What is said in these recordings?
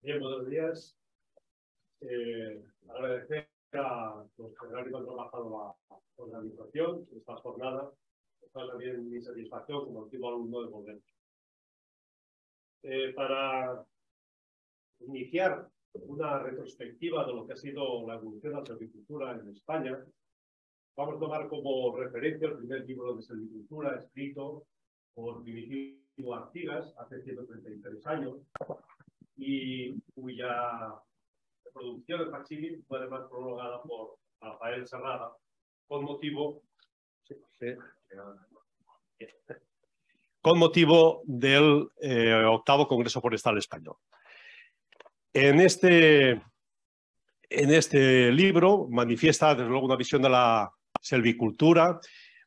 Bien, buenos días. Eh, agradecer a los que han trabajado con la organización esta jornada. Está también mi satisfacción como antiguo alumno de volver. Eh, para iniciar una retrospectiva de lo que ha sido la evolución de la servicultura en España, vamos a tomar como referencia el primer libro de servicultura escrito por Dimitri Artigas hace 133 años y cuya producción de facsímil fue además prologada por Rafael Serrada con motivo con motivo del eh, octavo Congreso Forestal Español. En este, en este libro manifiesta desde luego una visión de la selvicultura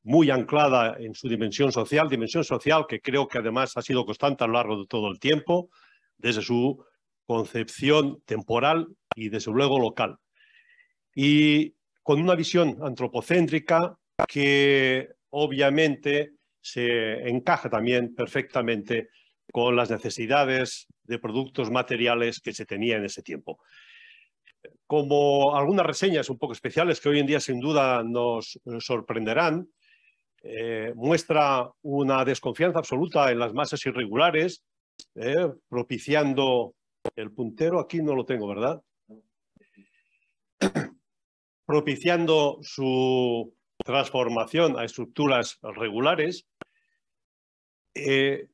muy anclada en su dimensión social, dimensión social que creo que además ha sido constante a lo largo de todo el tiempo, desde su concepción temporal y desde luego local. Y con una visión antropocéntrica que obviamente se encaja también perfectamente con las necesidades de productos materiales que se tenía en ese tiempo. Como algunas reseñas un poco especiales que hoy en día sin duda nos sorprenderán, eh, muestra una desconfianza absoluta en las masas irregulares, eh, propiciando el puntero, aquí no lo tengo, ¿verdad? propiciando su transformación a estructuras regulares, eh,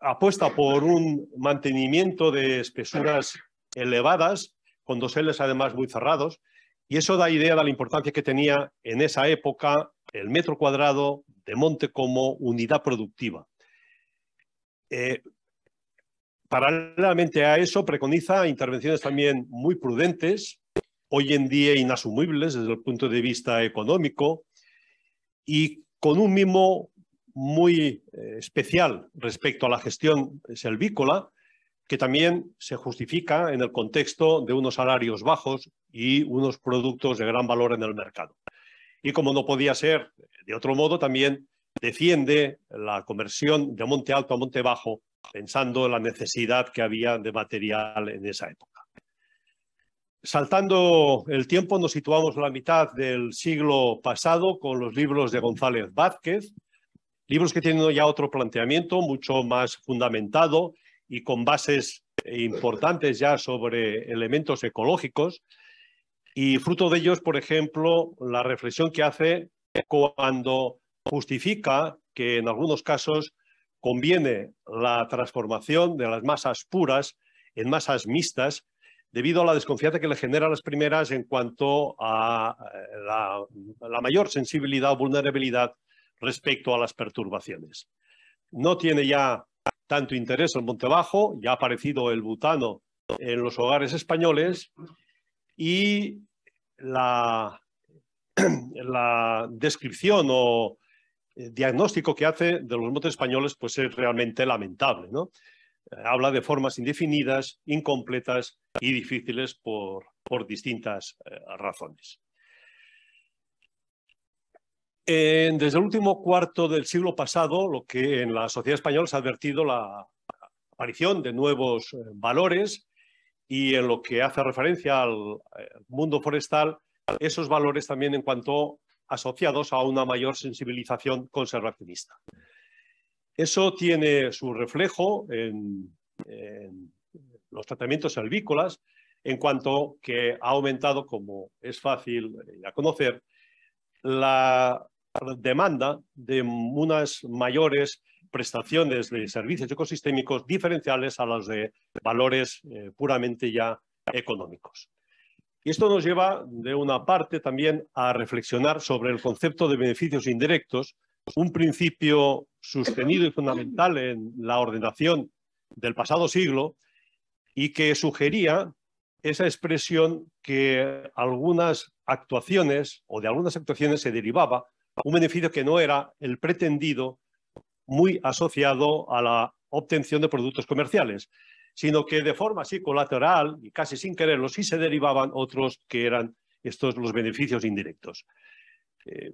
apuesta por un mantenimiento de espesuras elevadas, con doseles además muy cerrados, y eso da idea de la importancia que tenía en esa época el metro cuadrado de monte como unidad productiva. Eh, paralelamente a eso, preconiza intervenciones también muy prudentes, hoy en día inasumibles desde el punto de vista económico, y con un mimo muy eh, especial respecto a la gestión selvícola, que también se justifica en el contexto de unos salarios bajos y unos productos de gran valor en el mercado y como no podía ser de otro modo, también defiende la conversión de Monte Alto a Monte Bajo, pensando en la necesidad que había de material en esa época. Saltando el tiempo, nos situamos a la mitad del siglo pasado con los libros de González Vázquez, libros que tienen ya otro planteamiento mucho más fundamentado y con bases importantes ya sobre elementos ecológicos, y fruto de ellos, por ejemplo, la reflexión que hace cuando justifica que en algunos casos conviene la transformación de las masas puras en masas mixtas debido a la desconfianza que le genera las primeras en cuanto a eh, la, la mayor sensibilidad o vulnerabilidad respecto a las perturbaciones. No tiene ya tanto interés el Montebajo, ya ha aparecido el butano en los hogares españoles y la, descripción o eh, diagnóstico que hace de los motes españoles pues, es realmente lamentable. Eh, habla de formas indefinidas, incompletas y difíciles por, distintas eh, razones. desde el último cuarto del siglo pasado, lo que en la sociedad española se ha advertido la aparición de nuevos valores y en lo que hace referencia al eh, mundo forestal, esos valores también en cuanto asociados a una mayor sensibilización conservacionista. Eso tiene su reflejo en, los tratamientos salvícolas, en cuanto que ha aumentado, como es fácil eh, ya conocer, la demanda de unas mayores prestaciones de servicios ecosistémicos diferenciales a las de valores eh, puramente ya económicos. Y esto nos lleva, de una parte, también a reflexionar sobre el concepto de beneficios indirectos, un principio sostenido y fundamental en la ordenación del pasado siglo y que sugería esa expresión que algunas actuaciones o de algunas actuaciones se derivaba un beneficio que no era el pretendido muy asociado a la obtención de productos comerciales, sino que de forma así colateral y casi sin quererlo sí se derivaban otros que eran estos los beneficios indirectos. Eh,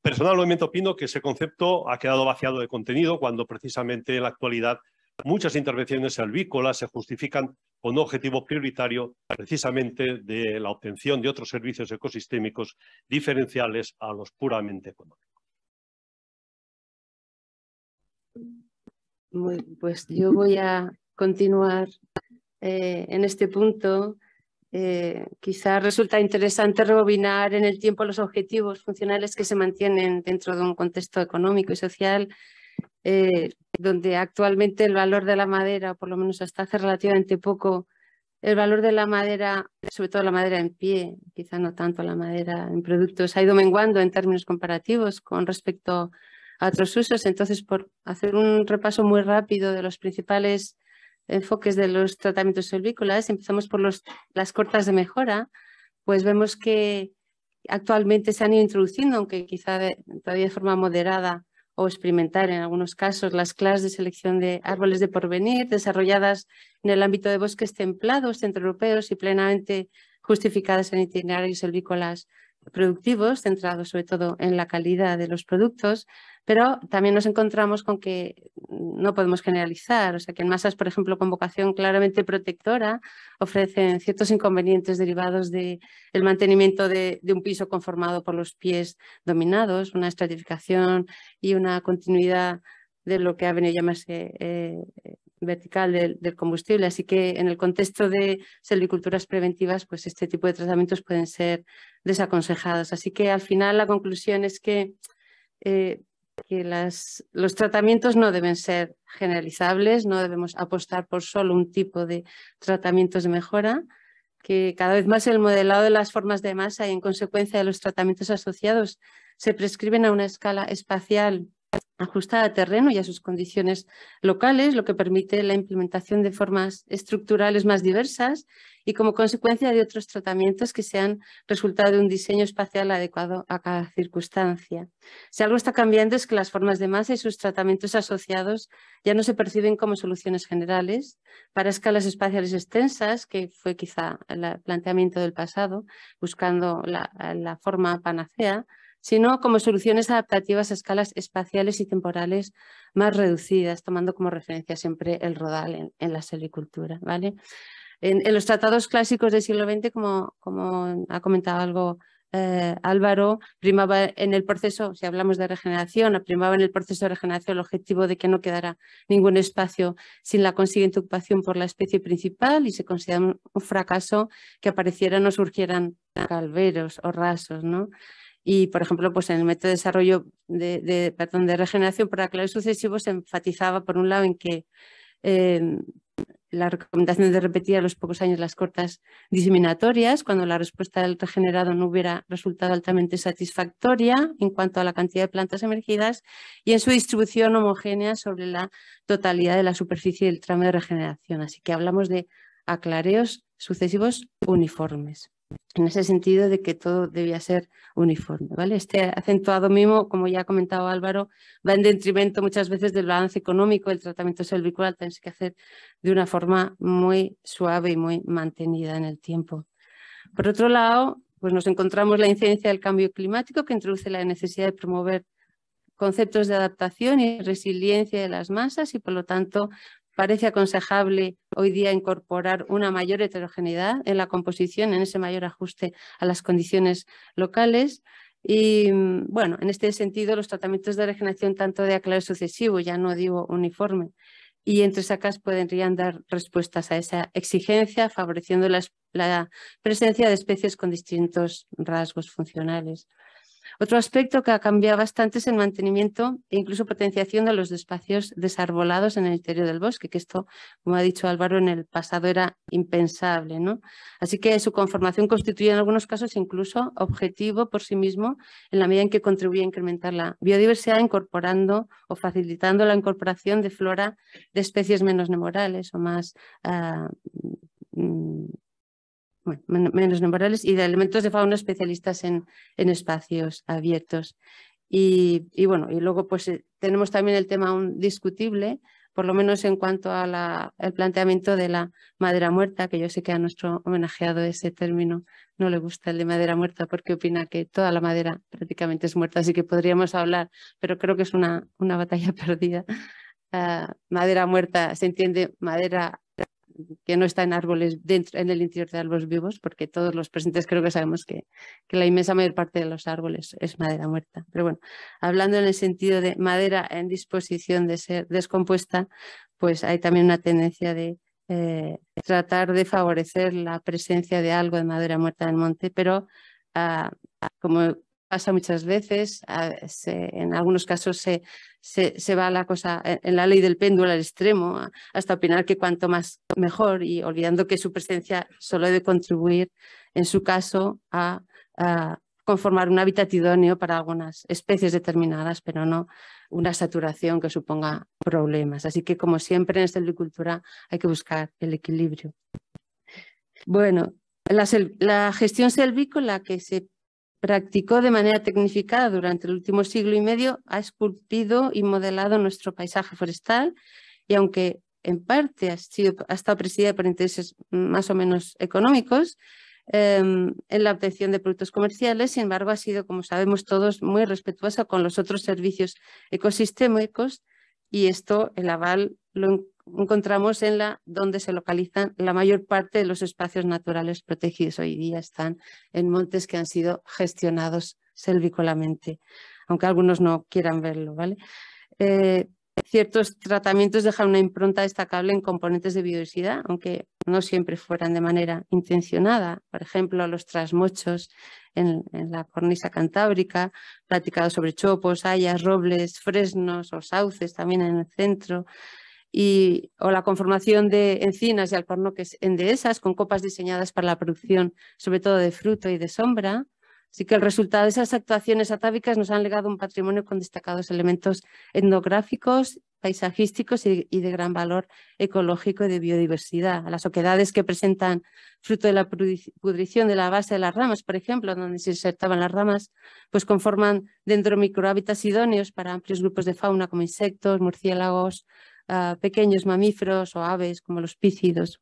personalmente opino que ese concepto ha quedado vaciado de contenido cuando precisamente en la actualidad muchas intervenciones alvícolas se justifican con un objetivo prioritario precisamente de la obtención de otros servicios ecosistémicos diferenciales a los puramente económicos. pues yo voy a continuar eh, en este punto. Eh, quizá resulta interesante rebobinar en el tiempo los objetivos funcionales que se mantienen dentro de un contexto económico y social eh, donde actualmente el valor de la madera, por lo menos hasta hace relativamente poco, el valor de la madera, sobre todo la madera en pie, quizá no tanto la madera en productos, ha ido menguando en términos comparativos con respecto a a otros usos. Entonces, por hacer un repaso muy rápido de los principales enfoques de los tratamientos silvícolas, empezamos por las cortas de mejora, pues vemos que actualmente se han ido introduciendo, aunque quizá todavía de forma moderada o experimental en algunos casos, las clases de selección de árboles de porvenir desarrolladas en el ámbito de bosques templados centroeuropeos y plenamente justificadas en itinerarios silvícolas productivos, centrados sobre todo en la calidad de los productos, pero también nos encontramos con que no podemos generalizar, o sea que en masas, por ejemplo, con vocación claramente protectora, ofrecen ciertos inconvenientes derivados del el mantenimiento de, un piso conformado por los pies dominados, una estratificación y una continuidad de lo que ha venido a llamarse eh, vertical del, combustible. Así que en el contexto de selviculturas preventivas, pues este tipo de tratamientos pueden ser desaconsejados. Así que al final la conclusión es que, eh, que las, los tratamientos no deben ser generalizables, no debemos apostar por solo un tipo de tratamientos de mejora, que cada vez más el modelado de las formas de masa y en consecuencia de los tratamientos asociados se prescriben a una escala espacial ajustada a terreno y a sus condiciones locales, lo que permite la implementación de formas estructurales más diversas y como consecuencia de otros tratamientos que sean resultado de un diseño espacial adecuado a cada circunstancia. Si algo está cambiando es que las formas de masa y sus tratamientos asociados ya no se perciben como soluciones generales para escalas espaciales extensas, que fue quizá el planteamiento del pasado, buscando la, la forma panacea, sino como soluciones adaptativas a escalas espaciales y temporales más reducidas, tomando como referencia siempre el rodal en, la silvicultura. ¿vale? En, los tratados clásicos del siglo XX, como, como ha comentado algo eh, Álvaro, primaba en el proceso, si hablamos de regeneración, primaba en el proceso de regeneración el objetivo de que no quedara ningún espacio sin la consiguiente ocupación por la especie principal y se considera un, fracaso que aparecieran o surgieran calveros o rasos. ¿no? Y, por ejemplo, pues en el método de desarrollo de, de regeneración por aclares sucesivos se enfatizaba, por un lado, en que em, la recomendación de repetir a los pocos años las cortas diseminatorias, cuando la respuesta del regenerado no hubiera resultado altamente satisfactoria en cuanto a la cantidad de plantas emergidas y en su distribución homogénea sobre la totalidad de la superficie del tramo de regeneración. Así que hablamos de aclareos sucesivos uniformes en ese sentido de que todo debía ser uniforme. ¿vale? Este acentuado mimo, como ya ha comentado Álvaro, va en detrimento muchas veces del balance económico, el tratamiento cervicular, tiene que hacer de una forma muy suave y muy mantenida en el tiempo. Por otro lado, pues nos encontramos la incidencia del cambio climático que introduce la necesidad de promover conceptos de adaptación y resiliencia de las masas y por lo tanto parece aconsejable hoy día incorporar una mayor heterogeneidad en la composición, en ese mayor ajuste a las condiciones locales. Y mm, bueno, en este sentido, los tratamientos de regeneración tanto de aclaro sucesivo, ya no digo uniforme, y entre sacas podrían dar respuestas a esa exigencia, favoreciendo la presencia de especies con distintos rasgos funcionales. Otro aspecto que ha cambiado bastante es el mantenimiento e incluso potenciación de los espacios desarbolados en el interior del bosque, que esto, como ha dicho Álvaro, en el pasado era impensable. Así que su conformación constituye en algunos casos incluso objetivo por sí mismo en la medida en que contribuye a incrementar la biodiversidad incorporando o facilitando la incorporación de flora de especies menos memorables o más... Ah, mm, menos numerales, y de elementos de fauna especialistas en, en espacios abiertos. Y, bueno, y luego pues eh, tenemos también el tema un discutible, por lo menos en cuanto al planteamiento de la madera muerta, que yo sé que a nuestro homenajeado ese término no le gusta el de madera muerta porque opina que toda la madera prácticamente es muerta, así que podríamos hablar, pero creo que es una, una batalla perdida. Ah, madera muerta se entiende madera que no está en árboles dentro, en el interior de árboles vivos, porque todos los presentes creo que sabemos que, que la inmensa mayor parte de los árboles es madera muerta. Pero bueno, hablando en el sentido de madera en disposición de ser descompuesta, pues hay también una tendencia de eh, tratar de favorecer la presencia de algo de madera muerta en el monte, pero ah, como pasa muchas veces, en algunos casos se, se, va la cosa e, en la ley del péndulo al extremo, hasta opinar que cuanto más mejor y olvidando que su presencia solo debe contribuir, en su caso, a, conformar un hábitat idóneo para algunas especies determinadas, pero no una saturación que suponga problemas. Así que, como siempre en esta silvicultura hay que buscar el equilibrio. Bueno, la, gestión selvícola que se practicó de manera tecnificada durante el último siglo y medio, ha esculpido y modelado nuestro paisaje forestal y aunque en parte ha, sido, ha estado presidida por intereses más o menos económicos em, en la obtención de productos comerciales, sin embargo ha sido, como sabemos todos, muy respetuosa con los otros servicios ecosistémicos y esto el aval lo encontramos en la donde se localizan la mayor parte de los espacios naturales protegidos. Hoy día están en montes que han sido gestionados selvícolamente, aunque algunos no quieran verlo. ¿vale? Eh, ciertos tratamientos dejan una impronta destacable en componentes de biodiversidad, aunque no siempre fueran de manera intencionada. Por ejemplo, los trasmochos en, la cornisa cantábrica, platicados sobre chopos, hayas, robles, fresnos o sauces también en el centro o la conformación de encinas y alcornoques en dehesas con copas diseñadas para la producción, sobre todo de fruto y de sombra. Así que el resultado de esas actuaciones atávicas nos han legado un patrimonio con destacados elementos etnográficos, paisajísticos y, de gran valor ecológico y de biodiversidad. las oquedades que presentan fruto de la pudrición de la base de las ramas, por ejemplo, donde se insertaban las ramas, pues conforman dentro microhábitats idóneos para amplios grupos de fauna como insectos, murciélagos, Ah, pequeños mamíferos o aves como los pícidos.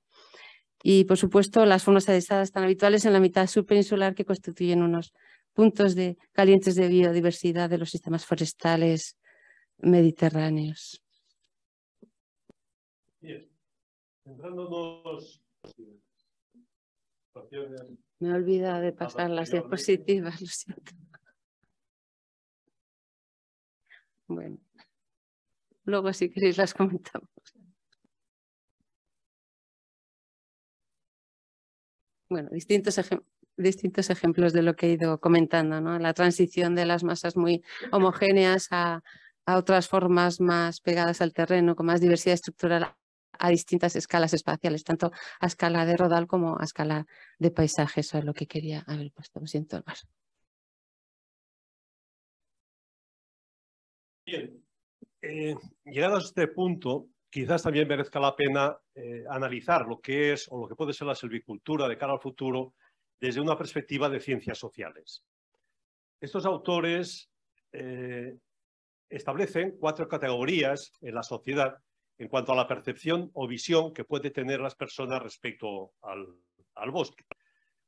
Y por supuesto, las formas adhesadas tan habituales en la mitad surpeninsular que constituyen unos puntos de calientes de biodiversidad de los sistemas forestales mediterráneos. me olvida de pasar las diapositivas, lo siento. Bueno. Luego, si queréis, las comentamos. Bueno, distintos, distintos ejemplos de lo que he ido comentando, ¿no? La transición de las masas muy homogéneas a, otras formas más pegadas al terreno, con más diversidad estructural a distintas escalas espaciales, tanto a escala de rodal como a escala de paisaje. Eso es lo que quería haber puesto. Me siento más. Eh, llegados a este punto, quizás también merezca la pena eh, analizar lo que es o lo que puede ser la silvicultura de cara al futuro desde una perspectiva de ciencias sociales. Estos autores eh, establecen cuatro categorías en la sociedad en cuanto a la percepción o visión que puede tener las personas respecto al, al bosque.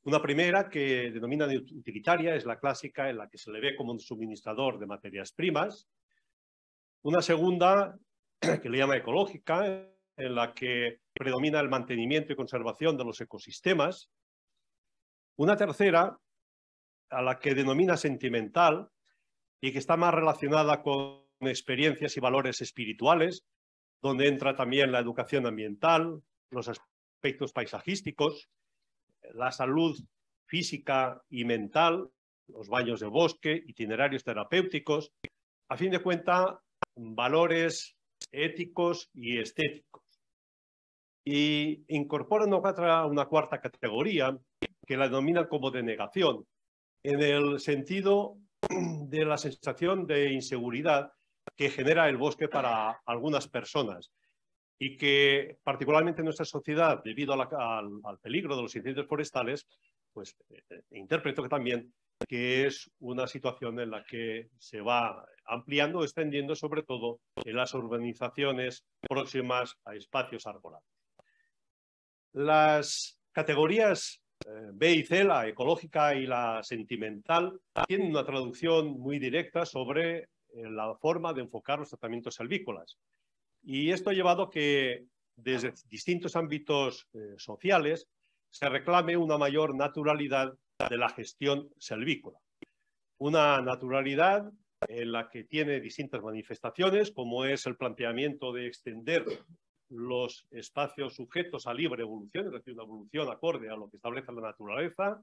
Una primera que denominan utilitaria es la clásica en la que se le ve como un suministrador de materias primas, una segunda, que le llama ecológica, en la que predomina el mantenimiento y conservación de los ecosistemas. Una tercera, a la que denomina sentimental y que está más relacionada con experiencias y valores espirituales, donde entra también la educación ambiental, los aspectos paisajísticos, la salud física y mental, los baños de bosque, itinerarios terapéuticos. A fin de cuentas, valores éticos y estéticos. Y incorporan otra, una cuarta categoría que la denominan como denegación, en el sentido de la sensación de inseguridad que genera el bosque para algunas personas y que particularmente en nuestra sociedad, debido al, peligro de los incendios forestales, pues eh, eh, interpreto que también que es una situación en la que se va ampliando, extendiendo sobre todo en las urbanizaciones próximas a espacios arbolados. Las categorías eh, B y C, la ecológica y la sentimental, tienen una traducción muy directa sobre eh, la forma de enfocar los tratamientos salvícolas. Y esto ha llevado a que desde distintos ámbitos eh, sociales se reclame una mayor naturalidad de la gestión selvícola. Una naturalidad en la que tiene distintas manifestaciones, como es el planteamiento de extender los espacios sujetos a libre evolución, es decir, una evolución acorde a lo que establece la naturaleza.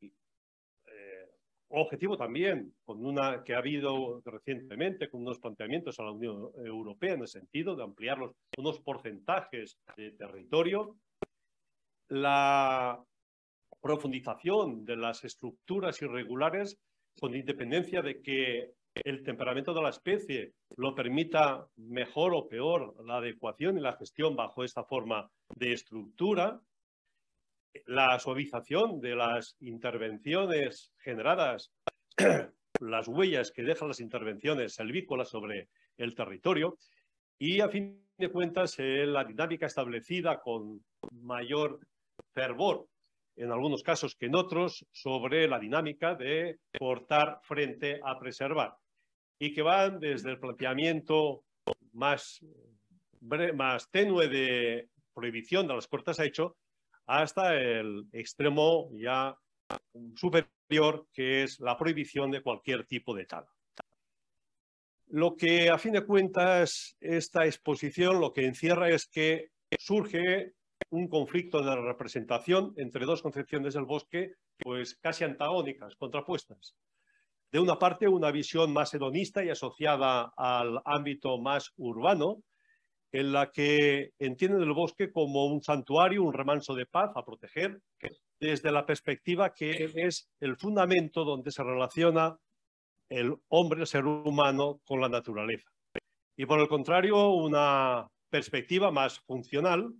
Eh, objetivo también con una que ha habido recientemente con unos planteamientos a la Unión Europea en el sentido de ampliar unos porcentajes de territorio. La profundización de las estructuras irregulares con independencia de que el temperamento de la especie lo permita mejor o peor la adecuación y la gestión bajo esta forma de estructura, la suavización de las intervenciones generadas, las huellas que dejan las intervenciones selvícolas sobre el territorio y a fin de cuentas eh, la dinámica establecida con mayor fervor en algunos casos que en otros, sobre la dinámica de cortar frente a preservar y que van desde el planteamiento más, más tenue de prohibición de las cortas a hecho hasta el extremo ya superior que es la prohibición de cualquier tipo de tala. Lo que a fin de cuentas esta exposición lo que encierra es que surge un conflicto de representación entre dos concepciones del bosque, pues casi antagónicas, contrapuestas. De una parte, una visión más hedonista y asociada al ámbito más urbano, en la que entienden el bosque como un santuario, un remanso de paz a proteger, desde la perspectiva que es el fundamento donde se relaciona el hombre, el ser humano, con la naturaleza. Y por el contrario, una perspectiva más funcional,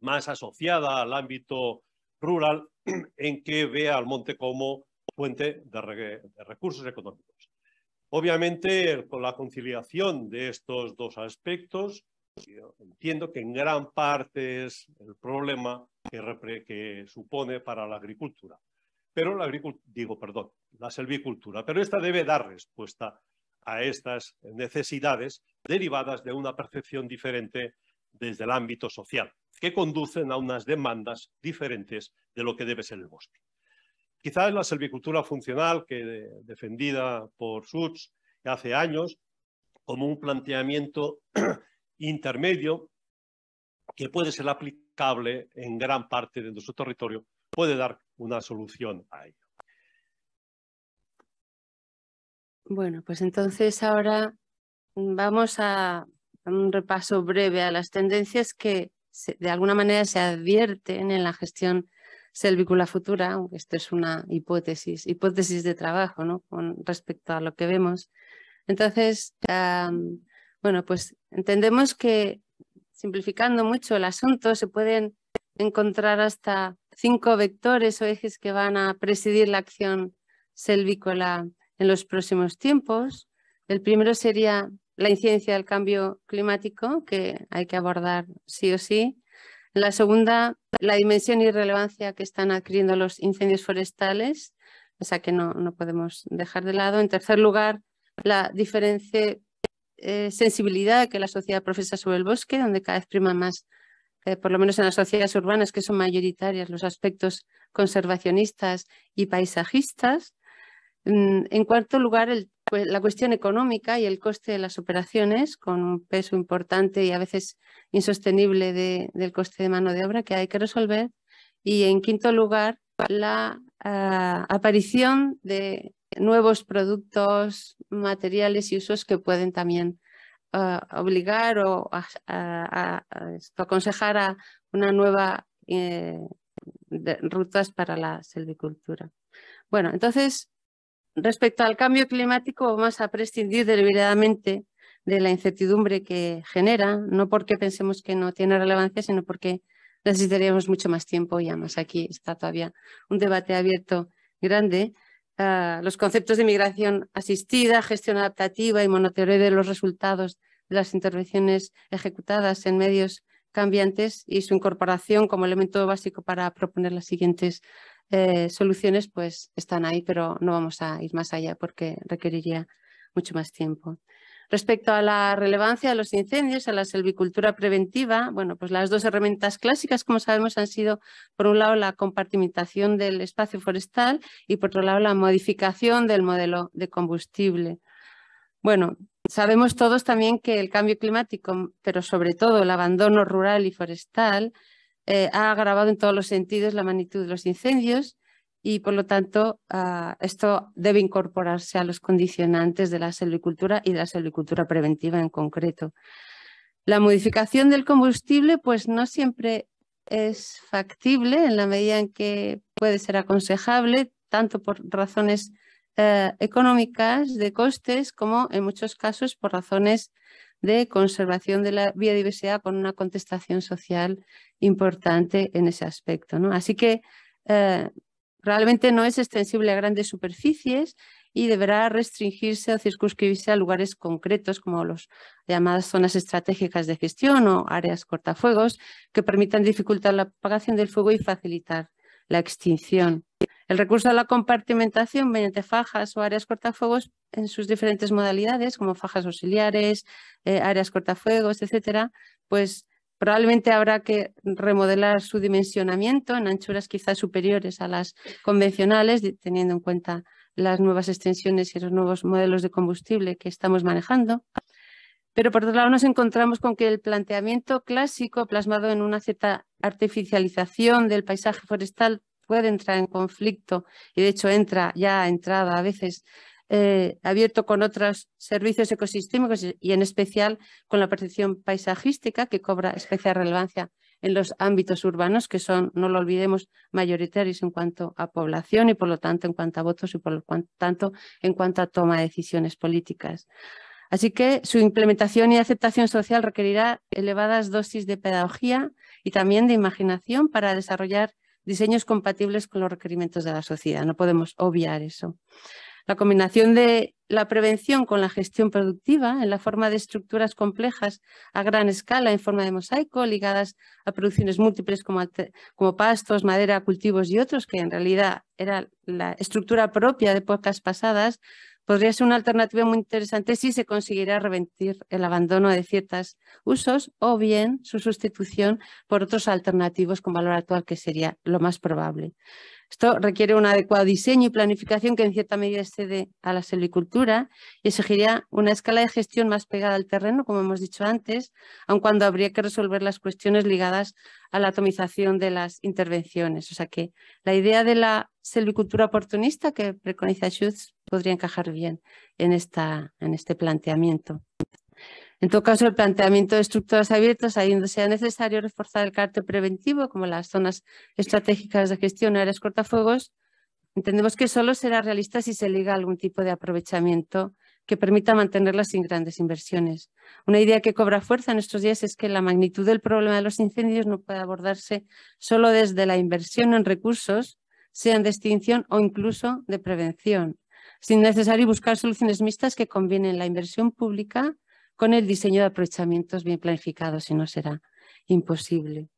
más asociada al ámbito rural en que vea al monte como fuente de, recursos económicos. Obviamente, con la conciliación de estos dos aspectos, entiendo que en gran parte es el problema que, supone para la agricultura. Pero la agricultura, digo, perdón, la selvicultura. Pero esta debe dar respuesta a estas necesidades derivadas de una percepción diferente desde el ámbito social que conducen a unas demandas diferentes de lo que debe ser el bosque. Quizás la silvicultura funcional, que eh, defendida por Suts hace años, como un planteamiento intermedio que puede ser aplicable en gran parte de nuestro territorio, puede dar una solución a ello. Bueno, pues entonces ahora vamos a un repaso breve a las tendencias que, de alguna manera se advierten en la gestión selvícola futura, aunque esto es una hipótesis, hipótesis de trabajo, ¿no? Con respecto a lo que vemos. Entonces, bueno, pues entendemos que simplificando mucho el asunto se pueden encontrar hasta cinco vectores o ejes que van a presidir la acción selvícola en los próximos tiempos. El primero sería la incidencia del cambio climático, que hay que abordar sí o sí. La segunda, la dimensión y relevancia que están adquiriendo los incendios forestales, o sea que no, no podemos dejar de lado. En tercer lugar, la diferencia eh, sensibilidad que la sociedad profesa sobre el bosque, donde cada vez prima más, eh, por lo menos en las sociedades urbanas, que son mayoritarias los aspectos conservacionistas y paisajistas. Mm, en cuarto lugar, el pues, la cuestión económica y el coste de las operaciones, con un peso importante y a veces insostenible del coste de mano de obra que hay que resolver. Y en quinto lugar, la ah, aparición de nuevos productos, materiales y usos que pueden también ah, obligar o aconsejar a una nueva eh, rutas para la silvicultura. Bueno, entonces Respecto al cambio climático, vamos a prescindir deliberadamente de la incertidumbre que genera, no porque pensemos que no tiene relevancia, sino porque necesitaríamos mucho más tiempo y además aquí está todavía un debate abierto grande. Ah, los conceptos de migración asistida, gestión adaptativa y monitoreo de los resultados de las intervenciones ejecutadas en medios cambiantes y su incorporación como elemento básico para proponer las siguientes eh, soluciones pues están ahí, pero no vamos a ir más allá porque requeriría mucho más tiempo. Respecto a la relevancia de los incendios, a la silvicultura preventiva, bueno, pues las dos herramientas clásicas, como sabemos, han sido, por un lado, la compartimentación del espacio forestal y, por otro lado, la modificación del modelo de combustible. Bueno, sabemos todos también que el cambio climático, pero sobre todo el abandono rural y forestal, eh, ha agravado en todos los sentidos la magnitud de los incendios y por lo tanto ah, esto debe incorporarse a los condicionantes de la silvicultura y de la silvicultura preventiva en concreto. La modificación del combustible pues no siempre es factible en la medida en que puede ser aconsejable tanto por razones eh, económicas de costes como en muchos casos por razones de conservación de la biodiversidad con una contestación social importante en ese aspecto. ¿no? Así que eh, realmente no es extensible a grandes superficies y deberá restringirse o circunscribirse a lugares concretos como las llamadas zonas estratégicas de gestión o áreas cortafuegos que permitan dificultar la apagación del fuego y facilitar la extinción. El recurso a la compartimentación mediante fajas o áreas cortafuegos en sus diferentes modalidades, como fajas auxiliares, eh, áreas cortafuegos, etcétera, pues probablemente habrá que remodelar su dimensionamiento en anchuras quizás superiores a las convencionales, teniendo en cuenta las nuevas extensiones y los nuevos modelos de combustible que estamos manejando. Pero por otro lado nos encontramos con que el planteamiento clásico plasmado en una cierta artificialización del paisaje forestal puede entrar en conflicto y de hecho entra ya entrada a veces eh, abierto con otros servicios ecosistémicos y en especial con la percepción paisajística que cobra especial relevancia en los ámbitos urbanos que son, no lo olvidemos, mayoritarios en cuanto a población y por lo tanto en cuanto a votos y por lo tanto en cuanto a toma de decisiones políticas. Así que su implementación y aceptación social requerirá elevadas dosis de pedagogía y también de imaginación para desarrollar diseños compatibles con los requerimientos de la sociedad. No podemos obviar eso. La combinación de la prevención con la gestión productiva en la forma de estructuras complejas a gran escala en forma de mosaico ligadas a producciones múltiples como, como pastos, madera, cultivos y otros, que en realidad era la estructura propia de épocas pasadas, Podría ser una alternativa muy interesante si se consiguiera reventir el abandono de ciertos usos o bien su sustitución por otros alternativos con valor actual, que sería lo más probable. Esto requiere un adecuado diseño y planificación que en cierta medida excede a la silvicultura y exigiría una escala de gestión más pegada al terreno, como hemos dicho antes, aun cuando habría que resolver las cuestiones ligadas a la atomización de las intervenciones. O sea que la idea de la silvicultura oportunista que preconiza Schutz podría encajar bien en, esta, en este planteamiento. En todo caso, el planteamiento de estructuras abiertas, ahí donde sea necesario reforzar el carácter preventivo, como las zonas estratégicas de gestión o áreas cortafuegos, entendemos que solo será realista si se liga algún tipo de aprovechamiento que permita mantenerlas sin grandes inversiones. Una idea que cobra fuerza en estos días es que la magnitud del problema de los incendios no puede abordarse solo desde la inversión en recursos, sean de extinción o incluso de prevención. sin necesario buscar soluciones mixtas que convienen la inversión pública con el diseño de aprovechamientos bien planificados, si no será imposible.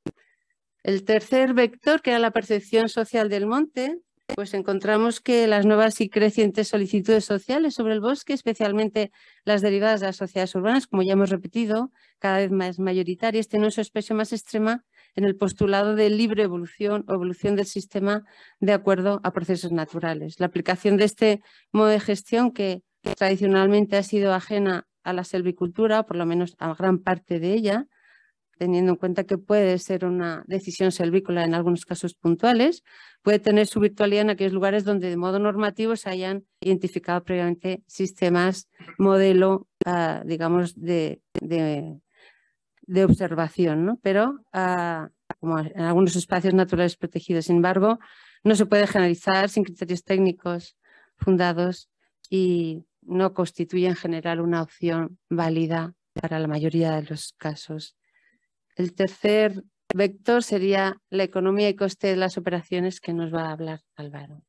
El tercer vector, que era la percepción social del monte, pues encontramos que las nuevas y crecientes solicitudes sociales sobre el bosque, especialmente las derivadas de las sociedades urbanas, como ya hemos repetido, cada vez más mayoritarias, tienen su expresión más extrema en el postulado de libre evolución o evolución del sistema de acuerdo a procesos naturales. La aplicación de este modo de gestión, que tradicionalmente ha sido ajena a la selvicultura, por lo menos a gran parte de ella, teniendo en cuenta que puede ser una decisión selvícola en algunos casos puntuales, puede tener su virtualidad en aquellos lugares donde de modo normativo se hayan identificado previamente sistemas, modelo, ah, digamos, de, observación, ¿no? Pero ah, como en algunos espacios naturales protegidos, sin embargo, no se puede generalizar sin criterios técnicos fundados y no constituye en general una opción válida para la mayoría de los casos. El tercer vector sería la economía y coste de las operaciones que nos va a hablar Álvaro.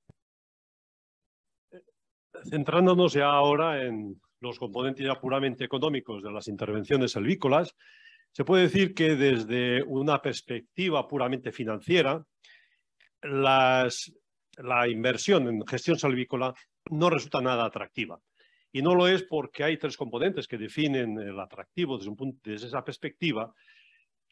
Centrándonos ya ahora en los componentes ya puramente económicos de las intervenciones salvícolas, se puede decir que desde una perspectiva puramente financiera, la inversión en gestión salvícola no resulta nada atractiva. Y no lo es porque hay tres componentes que definen el atractivo desde, un desde esa perspectiva,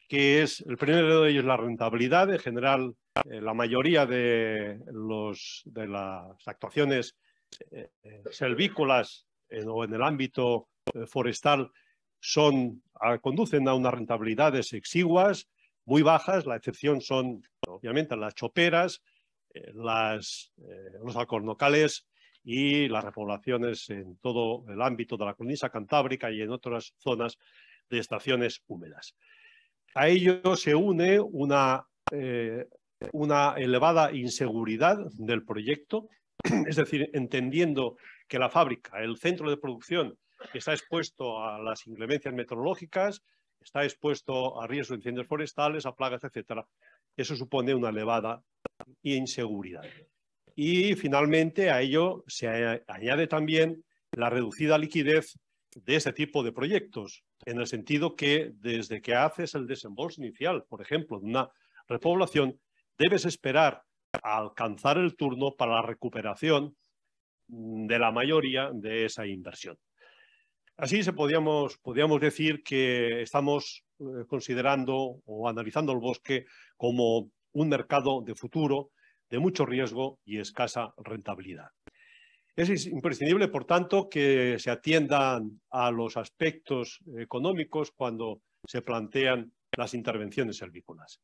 que es, el primero de ellos, la rentabilidad. En general, eh, la mayoría de, de las actuaciones eh, selvícolas eh, o en el ámbito forestal son, ah, conducen a unas rentabilidades exiguas, muy bajas. La excepción son, obviamente, las choperas, las, los alcornocales y las repoblaciones en todo el ámbito de la cornisa cantábrica y en otras zonas de estaciones húmedas. A ello se une una, eh, una elevada inseguridad del proyecto, es decir, entendiendo que la fábrica, el centro de producción, está expuesto a las inclemencias meteorológicas, está expuesto a riesgos de incendios forestales, a plagas, etc. Eso supone una elevada inseguridad. Y finalmente a ello se añade también la reducida liquidez de ese tipo de proyectos, en el sentido que desde que haces el desembolso inicial, por ejemplo, de una repoblación, debes esperar a alcanzar el turno para la recuperación de la mayoría de esa inversión. Así se podíamos, decir que estamos eh, considerando o analizando el bosque como un mercado de futuro de mucho riesgo y escasa rentabilidad. Es imprescindible, por tanto, que se atiendan a los aspectos económicos cuando se plantean las intervenciones servícolas.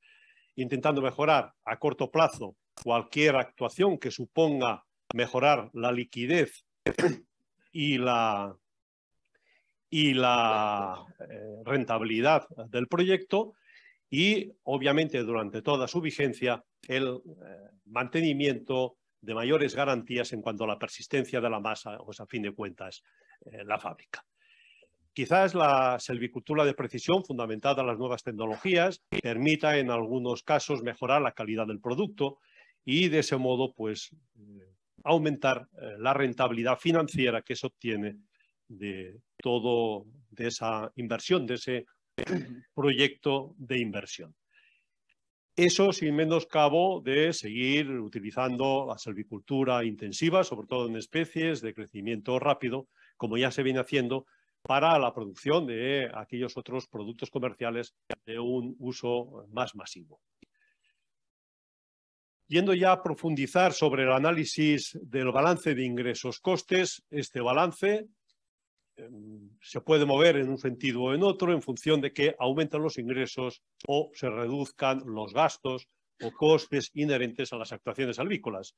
intentando mejorar a corto plazo cualquier actuación que suponga mejorar la liquidez y la, eh, rentabilidad del proyecto, y, obviamente, durante toda su vigencia, el eh, mantenimiento de mayores garantías en cuanto a la persistencia de la masa, pues a fin de cuentas, eh, la fábrica. Quizás la selvicultura de precisión, fundamentada en las nuevas tecnologías, permita en algunos casos mejorar la calidad del producto y de ese modo pues, eh, aumentar la rentabilidad financiera que se obtiene de todo de esa inversión, de ese proyecto de inversión. Eso sin menos cabo de seguir utilizando la silvicultura intensiva, sobre todo en especies de crecimiento rápido, como ya se viene haciendo, para la producción de aquellos otros productos comerciales de un uso más masivo. Yendo ya a profundizar sobre el análisis del balance de ingresos-costes, este balance Em, se puede mover en un sentido o en otro en función de que aumentan los ingresos o se reduzcan los gastos o costes inherentes a las actuaciones alvícolas.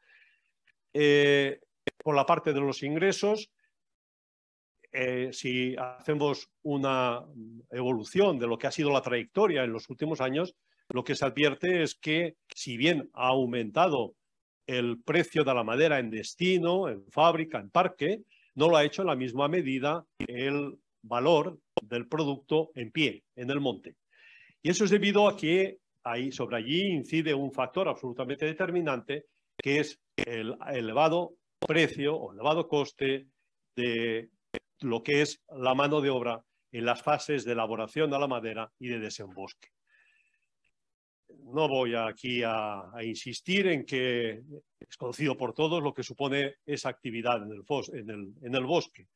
Eh, por la parte de los ingresos, eh, si hacemos una evolución de lo que ha sido la trayectoria en los últimos años, lo que se advierte es que si bien ha aumentado el precio de la madera en destino, en fábrica, en parque, no lo ha hecho en la misma medida el valor del producto en pie, en el monte. Y eso es debido a que ahí, sobre allí incide un factor absolutamente determinante, que es el elevado precio o elevado coste de lo que es la mano de obra en las fases de elaboración de la madera y de desembosque no voy aquí a, insistir en que es conocido por todos lo que supone esa actividad en el, bosque.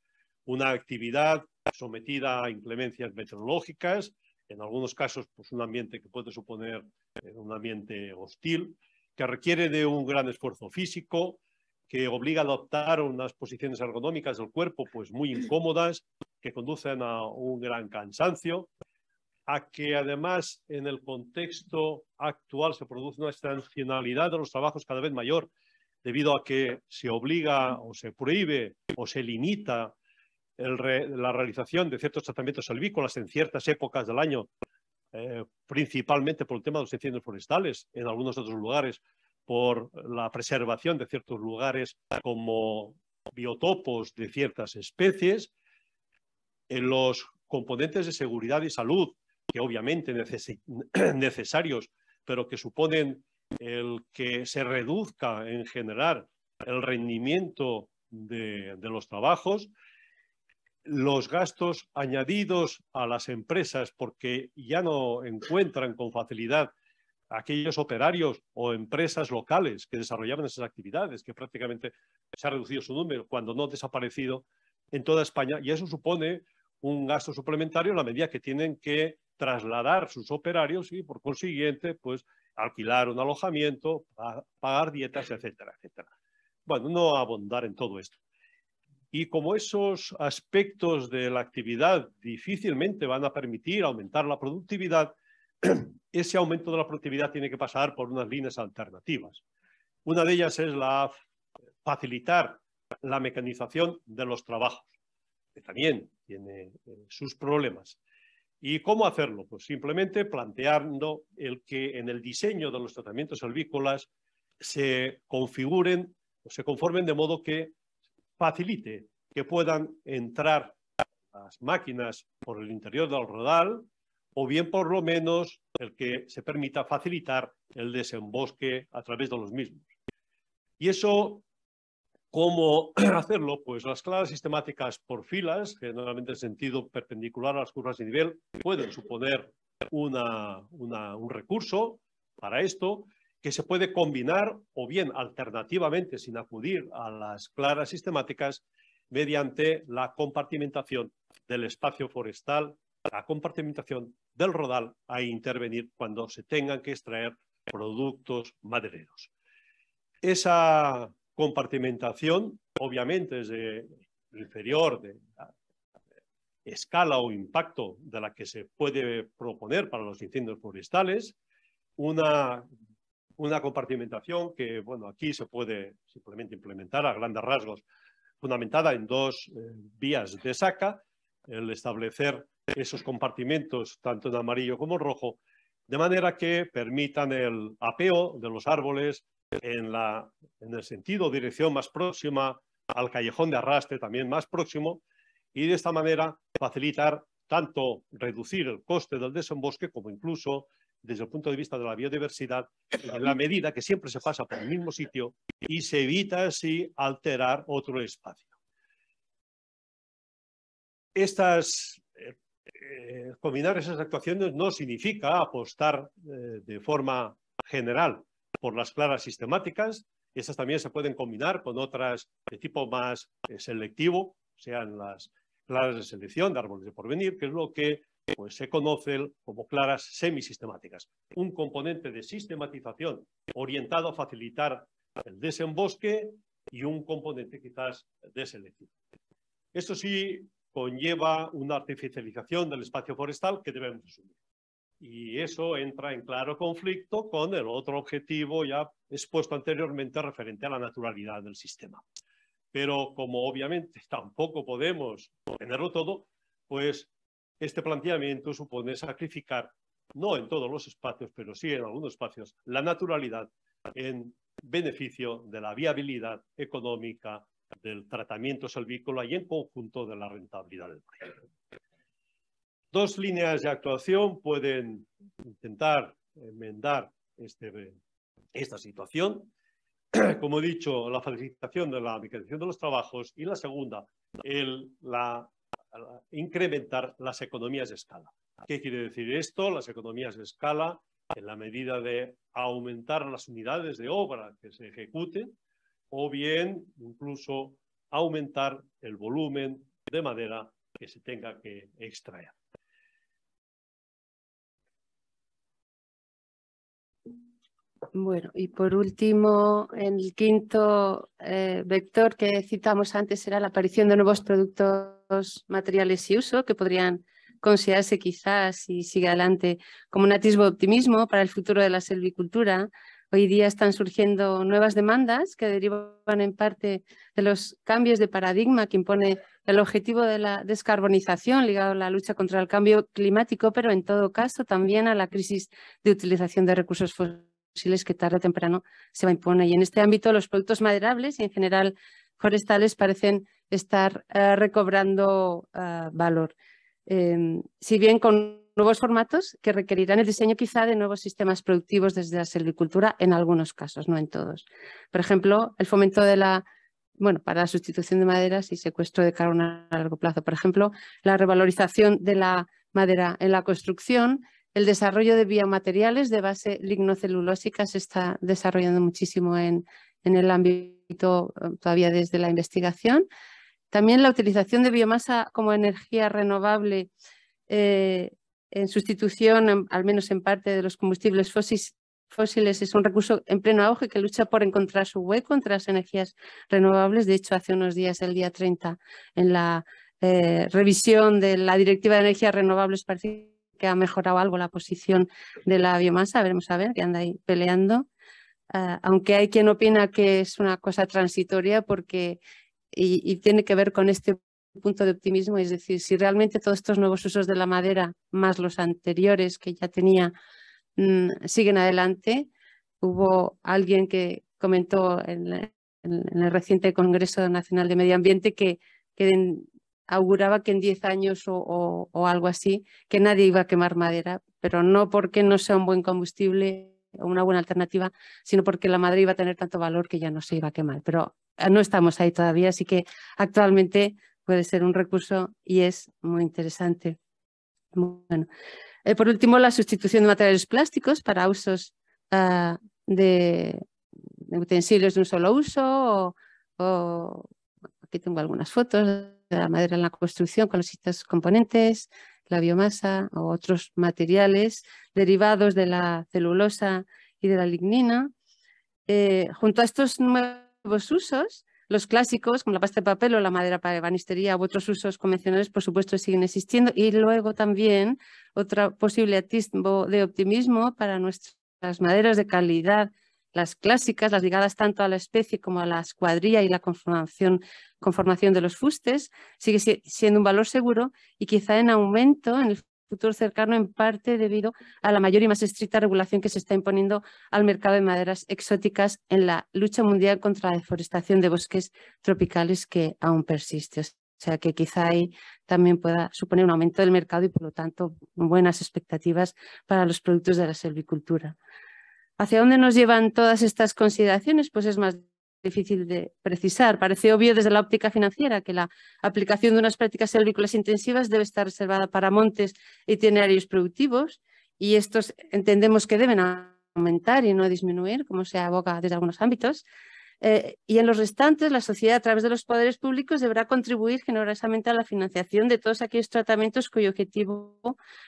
Una actividad sometida a inclemencias meteorológicas, en algunos casos pues, un ambiente que puede suponer eh, un ambiente hostil, que requiere de un gran esfuerzo físico, que obliga a adoptar unas posiciones ergonómicas del cuerpo pues, muy incómodas, que conducen a un gran cansancio a que además en el contexto actual se produce una estacionalidad de los trabajos cada vez mayor, debido a que se obliga o se prohíbe o se limita la realización de ciertos tratamientos alvícolas en ciertas épocas del año, eh, principalmente por el tema de los incendios forestales, en algunos otros lugares por la preservación de ciertos lugares como biotopos de ciertas especies, en los componentes de seguridad y salud que obviamente necesarios, pero que suponen el que se reduzca en general el rendimiento de, de los trabajos, los gastos añadidos a las empresas porque ya no encuentran con facilidad aquellos operarios o empresas locales que desarrollaban esas actividades, que prácticamente se ha reducido su número, cuando no desaparecido en toda España. Y eso supone un gasto suplementario en la medida que tienen que trasladar sus operarios y por consiguiente pues alquilar un alojamiento, pagar dietas, etcétera, etcétera. Bueno, no abondar en todo esto. Y como esos aspectos de la actividad difícilmente van a permitir aumentar la productividad, ese aumento de la productividad tiene que pasar por unas líneas alternativas. Una de ellas es la facilitar la mecanización de los trabajos, que también tiene eh, sus problemas. ¿Y cómo hacerlo? Pues simplemente planteando el que en el diseño de los tratamientos alvícolas se configuren o se conformen de modo que facilite que puedan entrar las máquinas por el interior del rodal o bien por lo menos el que se permita facilitar el desembosque a través de los mismos. Y eso ¿Cómo hacerlo? Pues las claras sistemáticas por filas, generalmente en sentido perpendicular a las curvas de nivel, pueden suponer un recurso para esto que se puede combinar o bien alternativamente sin acudir a las claras sistemáticas mediante la compartimentación del espacio forestal, la compartimentación del rodal a intervenir cuando se tengan que extraer productos madereros. Esa compartimentación, obviamente, de inferior, de, escala o impacto de la que se puede proponer para los incendios forestales, una, compartimentación que, bueno, aquí se puede simplemente implementar a grandes rasgos, fundamentada en dos eh, vías de saca, el establecer esos compartimentos, tanto en amarillo como en rojo, de manera que permitan el apeo de los árboles, en, el sentido dirección más próxima al callejón de arrastre, también más próximo, y de esta manera facilitar tanto reducir el coste del desembosque como incluso desde el punto de vista de la biodiversidad, en la medida que siempre se pasa por el mismo sitio y se evita así alterar otro espacio. Estas, eh, eh, combinar esas actuaciones no significa apostar eh, de forma general por las claras sistemáticas. Estas también se pueden combinar con otras de tipo más eh, selectivo, sean las claras de selección de árboles de porvenir, que es lo que pues, se conoce como claras semisistemáticas. Un componente de sistematización orientado a facilitar el desembosque y un componente quizás de selección. Esto sí conlleva una artificialización del espacio forestal que debemos asumir. Y eso entra en claro conflicto con el otro objetivo ya expuesto anteriormente referente a la naturalidad del sistema. Pero como obviamente tampoco podemos tenerlo todo, pues este planteamiento supone sacrificar, no en todos los espacios, pero sí en algunos espacios, la naturalidad en beneficio de la viabilidad económica del tratamiento salvícola y en conjunto de la rentabilidad del proyecto. Dos líneas de actuación pueden intentar enmendar este, esta situación. Como he dicho, la facilitación de la mecanización de los trabajos y la segunda, incrementar las economías de escala. ¿Qué quiere decir esto? Las economías de escala en la medida de aumentar las unidades de obra que se ejecuten o bien incluso aumentar el volumen de madera que se tenga que extraer. bueno, y por último, el quinto eh, vector que citamos antes era la aparición de nuevos productos, materiales y uso que podrían considerarse quizás, y sigue adelante, como un atisbo de optimismo para el futuro de la silvicultura. Hoy día están surgiendo nuevas demandas que derivan en parte de los cambios de paradigma que impone el objetivo de la descarbonización ligado a la lucha contra el cambio climático, pero en todo caso también a la crisis de utilización de recursos fósiles les que tarde o temprano se va a imponer. Y en este ámbito los productos maderables y en general forestales parecen estar eh, recobrando eh, valor. Em, si bien con nuevos formatos que requerirán el diseño quizá de nuevos sistemas productivos desde la silvicultura en algunos casos, no en todos. Por ejemplo, el fomento de la bueno, para la sustitución de maderas y secuestro de carbono a largo plazo. Por ejemplo, la revalorización de la madera en la construcción el desarrollo de biomateriales de base lignocelulósica se está desarrollando muchísimo en, el ámbito eh, todavía desde la investigación. También la utilización de biomasa como energía renovable eh, en sustitución, al menos en parte, de los combustibles fósiles, es un recurso en pleno auge que lucha por encontrar su hueco entre las energías renovables. De hecho, hace unos días, el día 30, en la eh, revisión de la Directiva de Energías Renovables, que ha mejorado algo la posición de la biomasa, veremos a ver, que anda ahí peleando. Ah, aunque hay quien opina que es una cosa transitoria porque y, tiene que ver con este punto de optimismo, es decir, si realmente todos estos nuevos usos de la madera, más los anteriores que ya tenía, mm, siguen adelante. Hubo alguien que comentó en, el reciente Congreso Nacional de Medio Ambiente que, queden auguraba que en 10 años o, algo así, que nadie iba a quemar madera, pero no porque no sea un buen combustible o una buena alternativa, sino porque la madera iba a tener tanto valor que ya no se iba a quemar. Pero ah, no estamos ahí todavía, así que actualmente puede ser un recurso y es muy interesante. Bueno. Eh, por último, la sustitución de materiales plásticos para usos ah, de, utensilios de un solo uso. aquí tengo algunas fotos la madera en la construcción con los distintos componentes, la biomasa o otros materiales derivados de la celulosa y de la lignina. Eh, junto a estos nuevos usos, los clásicos, como la pasta de papel o la madera para ebanistería u otros usos convencionales, por supuesto, siguen existiendo. Y luego también otro posible atisbo de optimismo para nuestras maderas de calidad las clásicas, las ligadas tanto a la especie como a la escuadrilla y la conformación, de los fustes, sigue siendo un valor seguro y quizá en aumento en el futuro cercano en parte debido a la mayor y más estricta regulación que se está imponiendo al mercado de maderas exóticas en la lucha mundial contra la deforestación de bosques tropicales que aún persiste. O sea que quizá ahí también pueda suponer un aumento del mercado y por lo tanto buenas expectativas para los productos de la silvicultura. ¿Hacia dónde nos llevan todas estas consideraciones? Pues es más difícil de precisar. Parece obvio desde la óptica financiera que la aplicación de unas prácticas agrícolas intensivas debe estar reservada para montes itinerarios productivos y estos entendemos que deben aumentar y no disminuir, como se aboga desde algunos ámbitos. Eh, y en los restantes, la sociedad a través de los poderes públicos deberá contribuir generosamente a la financiación de todos aquellos tratamientos cuyo objetivo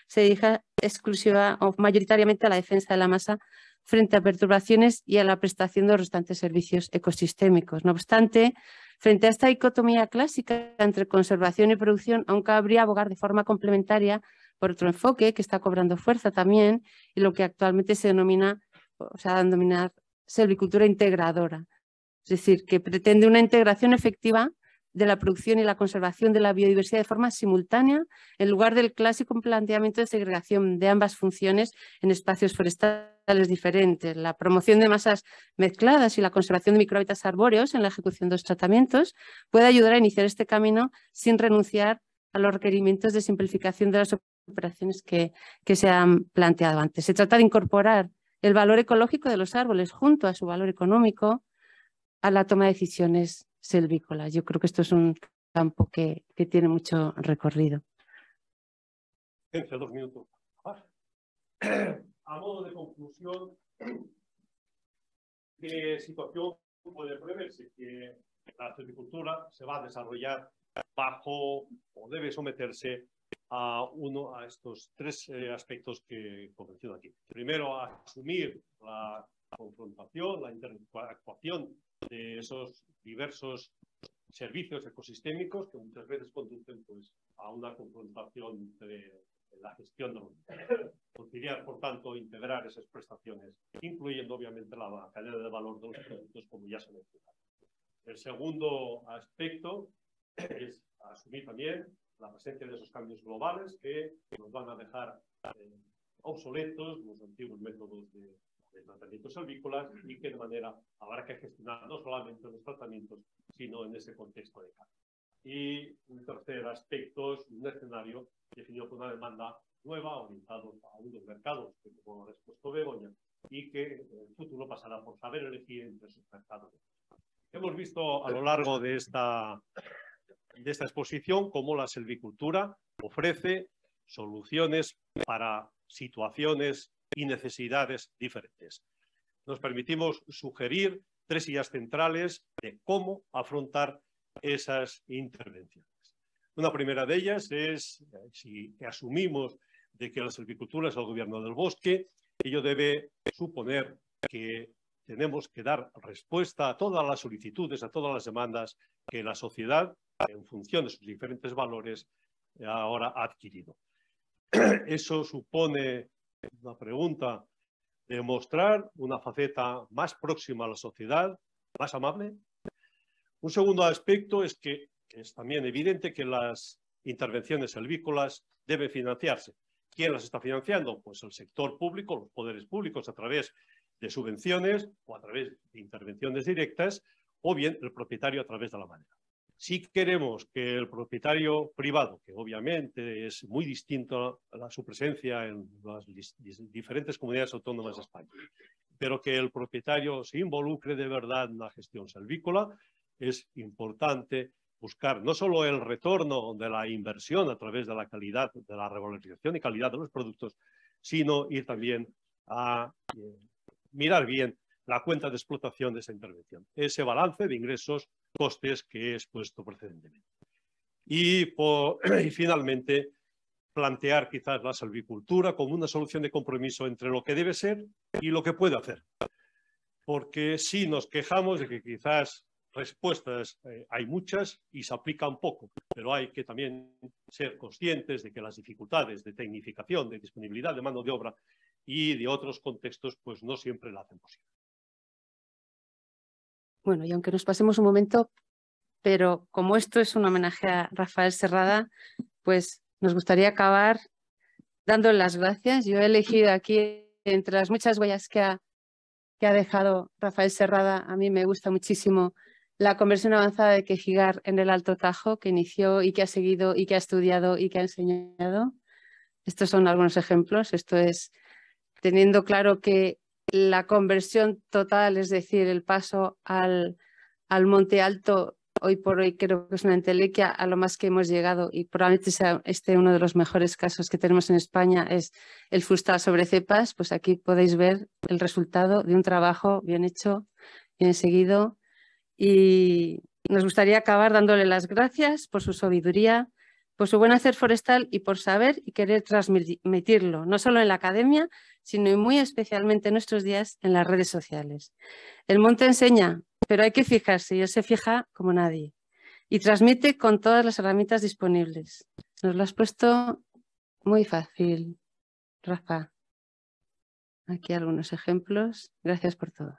se dirija exclusiva o mayoritariamente a la defensa de la masa frente a perturbaciones y a la prestación de los restantes servicios ecosistémicos. No obstante, frente a esta dicotomía clásica entre conservación y producción, aún cabría abogar de forma complementaria por otro enfoque que está cobrando fuerza también y lo que actualmente se denomina, o sea, denominar servicultura integradora. Es decir, que pretende una integración efectiva de la producción y la conservación de la biodiversidad de forma simultánea, en lugar del clásico planteamiento de segregación de ambas funciones en espacios forestales diferentes, la promoción de masas mezcladas y la conservación de microhábitats arbóreos en la ejecución de los tratamientos puede ayudar a iniciar este camino sin renunciar a los requerimientos de simplificación de las operaciones que, que se han planteado antes. Se trata de incorporar el valor ecológico de los árboles junto a su valor económico a la toma de decisiones yo creo que esto es un campo que, tiene mucho recorrido. Dos minutos. A modo de conclusión, ¿qué situación puede preverse? Que la silvicultura se va a desarrollar bajo o debe someterse a uno a estos tres eh, aspectos que he mencionado aquí. Primero, asumir la confrontación, la interactuación de esos diversos servicios ecosistémicos que muchas veces conducen pues, a una confrontación entre la gestión de los Conciliar, por tanto, integrar esas prestaciones, incluyendo obviamente la cadena de valor de los productos, como ya se mencionaba. El segundo aspecto es asumir también la presencia de esos cambios globales que nos van a dejar eh, obsoletos los antiguos métodos de, de tratamientos silvícolas y que de manera habrá que gestionar no solamente los tratamientos, sino en ese contexto de cambio. Y un tercer aspecto es un escenario definido por una demanda nueva, orientado a unos mercados, que como ha expuesto Begoña, y que en el futuro pasará por saber elegir entre sus mercados. Hemos visto a lo largo de esta, de esta exposición cómo la silvicultura ofrece soluciones para situaciones y necesidades diferentes. Nos permitimos sugerir tres ideas centrales de cómo afrontar esas intervenciones. Una primera de ellas es, eh, si asumimos de que la silvicultura es el gobierno del bosque, ello debe suponer que tenemos que dar respuesta a todas las solicitudes, a todas las demandas que la sociedad, en función de sus diferentes valores, eh, ahora ha adquirido. Eso supone una pregunta de mostrar una faceta más próxima a la sociedad, más amable. Un segundo aspecto es que es también evidente que las intervenciones selvícolas deben financiarse. ¿Quién las está financiando? Pues el sector público, los poderes públicos a través de subvenciones o a través de intervenciones directas o bien el propietario a través de la manera. Si queremos que el propietario privado, que obviamente es muy distinto a, su presencia en las diferentes comunidades autónomas de España, pero que el propietario se involucre de verdad en la gestión salvícola, es importante buscar no solo el retorno de la inversión a través de la calidad, de la revalorización y calidad de los productos, sino ir también a eh, mirar bien la cuenta de explotación de esa intervención. Ese balance de ingresos costes que he expuesto precedentemente. Y, por, finalmente, plantear quizás la salvicultura como una solución de compromiso entre lo que debe ser y lo que puede hacer. Porque si sí nos quejamos de que quizás respuestas eh, hay muchas y se aplica un poco, pero hay que también ser conscientes de que las dificultades de tecnificación, de disponibilidad de mano de obra y de otros contextos, pues no siempre la hacen posible. Bueno, y aunque nos pasemos un momento, pero como esto es un homenaje a Rafael Serrada, pues nos gustaría acabar dando las gracias. Yo he elegido aquí, entre las muchas huellas que ha, ha dejado Rafael Serrada, a mí me gusta muchísimo la conversión avanzada de Quejigar en el Alto Tajo, que inició y que ha seguido y que ha estudiado y que ha enseñado. Estos son algunos ejemplos. Esto es teniendo claro que la conversión total, es decir, el paso al, al Monte Alto, hoy por hoy creo que es una entelequia a lo más que hemos llegado y probablemente sea este uno de los mejores casos que tenemos en España, es el fustal sobre cepas, pues aquí podéis ver el resultado de un trabajo bien hecho, bien seguido y nos gustaría acabar dándole las gracias por su sabiduría, por su buen hacer forestal y por saber y querer transmitirlo, no solo en la academia, sino y muy especialmente en nuestros días en las redes sociales. El monte enseña, pero hay que fijarse y él se fija como nadie y transmite con todas las herramientas disponibles. Nos lo has puesto muy fácil, Rafa. Aquí algunos ejemplos. Gracias por todo.